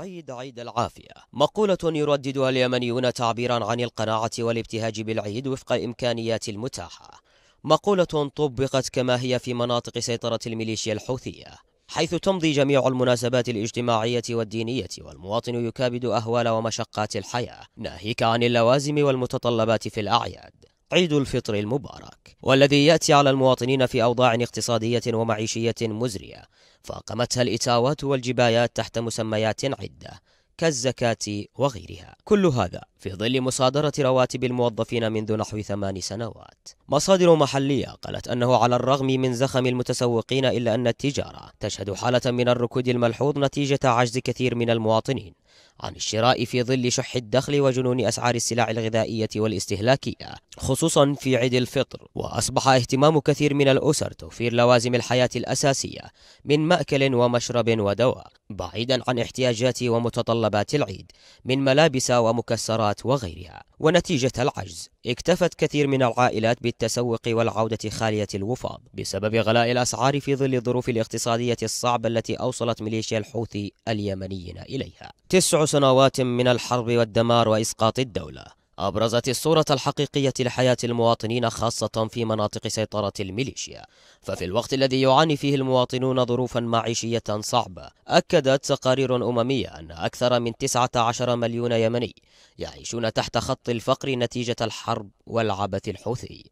عيد عيد العافية مقولة يرددها اليمنيون تعبيرا عن القناعة والابتهاج بالعيد وفق الإمكانيات المتاحة مقولة طبقت كما هي في مناطق سيطرة الميليشيا الحوثية حيث تمضي جميع المناسبات الاجتماعية والدينية والمواطن يكابد أهوال ومشقات الحياة ناهيك عن اللوازم والمتطلبات في الأعياد عيد الفطر المبارك والذي يأتي على المواطنين في أوضاع اقتصادية ومعيشية مزرية فأقمتها الإتاوات والجبايات تحت مسميات عدة كالزكاة وغيرها كل هذا في ظل مصادرة رواتب الموظفين منذ نحو ثمان سنوات. مصادر محلية قالت أنه على الرغم من زخم المتسوقين إلا أن التجارة تشهد حالة من الركود الملحوظ نتيجة عجز كثير من المواطنين عن الشراء في ظل شح الدخل وجنون أسعار السلع الغذائية والاستهلاكية خصوصا في عيد الفطر وأصبح اهتمام كثير من الأسر توفير لوازم الحياة الأساسية من مأكل ومشرب ودواء بعيدا عن احتياجات ومتطلبات العيد من ملابس ومكسرات السيارات وغيرها ونتيجة العجز اكتفت كثير من العائلات بالتسوق والعودة خالية الوفاض بسبب غلاء الأسعار في ظل الظروف الاقتصادية الصعبة التي أوصلت ميليشيا الحوثي اليمنيين إليها تسع سنوات من الحرب والدمار وإسقاط الدولة أبرزت الصورة الحقيقية لحياة المواطنين خاصة في مناطق سيطرة الميليشيا ففي الوقت الذي يعاني فيه المواطنون ظروفا معيشية صعبة أكدت تقارير أممية أن أكثر من 19 مليون يمني يعيشون تحت خط الفقر نتيجة الحرب والعبث الحوثي